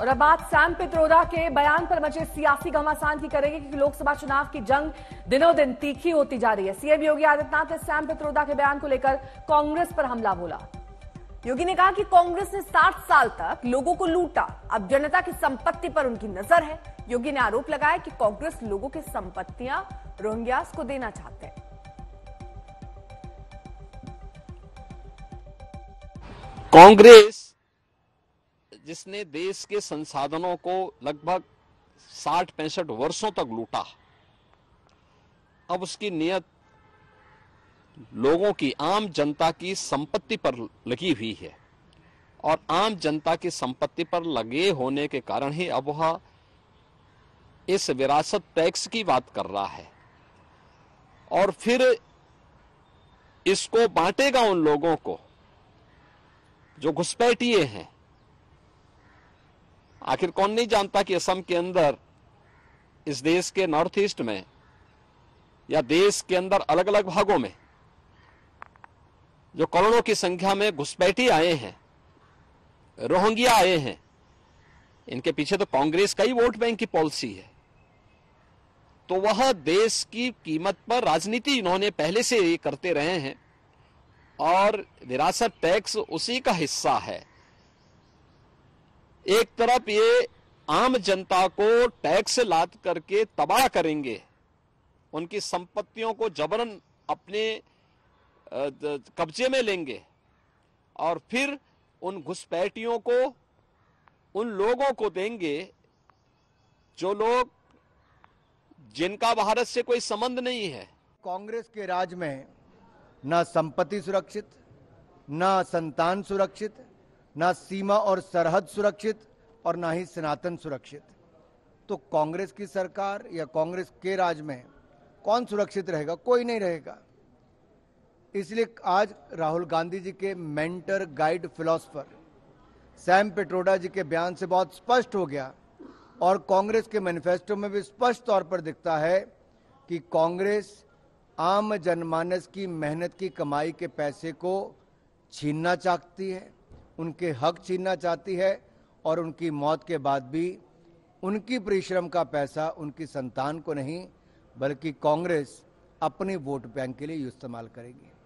और अब बात सैम पित्रोदा के बयान पर मचे सियासी घमासान की करेंगे क्योंकि लोकसभा चुनाव की जंग दिनों दिन तीखी होती जा रही है सीएम योगी आदित्यनाथ ने सैम पित्रोदा के बयान को लेकर कांग्रेस पर हमला बोला योगी ने कहा कि कांग्रेस ने सात साल तक लोगों को लूटा अब जनता की संपत्ति पर उनकी नजर है योगी ने आरोप लगाया कि कांग्रेस लोगों की संपत्तियां रोहिंग्यास को देना चाहते हैं कांग्रेस जिसने देश के संसाधनों को लगभग साठ पैंसठ वर्षों तक लूटा अब उसकी नियत लोगों की आम जनता की संपत्ति पर लगी हुई है और आम जनता की संपत्ति पर लगे होने के कारण ही अब वह इस विरासत टैक्स की बात कर रहा है और फिर इसको बांटेगा उन लोगों को जो घुसपैठिए हैं आखिर कौन नहीं जानता कि असम के अंदर इस देश के नॉर्थ ईस्ट में या देश के अंदर अलग अलग भागों में जो करोड़ों की संख्या में घुसपैठी आए हैं रोहंगिया आए हैं इनके पीछे तो कांग्रेस का ही वोट बैंक की पॉलिसी है तो वह देश की कीमत पर राजनीति इन्होंने पहले से ही करते रहे हैं और विरासत टैक्स उसी का हिस्सा है एक तरफ ये आम जनता को टैक्स लाद करके तबाह करेंगे उनकी संपत्तियों को जबरन अपने कब्जे में लेंगे और फिर उन घुसपैठियों को उन लोगों को देंगे जो लोग जिनका भारत से कोई संबंध नहीं है कांग्रेस के राज में ना संपत्ति सुरक्षित ना संतान सुरक्षित ना सीमा और सरहद सुरक्षित और ना ही सनातन सुरक्षित तो कांग्रेस की सरकार या कांग्रेस के राज में कौन सुरक्षित रहेगा कोई नहीं रहेगा इसलिए आज राहुल गांधी जी के mentor guide philosopher Sam Pitroda ji के बयान से बहुत स्पष्ट हो गया और कांग्रेस के मैनिफेस्टो में भी स्पष्ट तौर पर दिखता है कि कांग्रेस आम जनमानस की मेहनत की कमाई के पैसे को छीनना चाहती है उनके हक छीनना चाहती है और उनकी मौत के बाद भी उनकी परिश्रम का पैसा उनकी संतान को नहीं बल्कि कांग्रेस अपनी वोट बैंक के लिए इस्तेमाल करेगी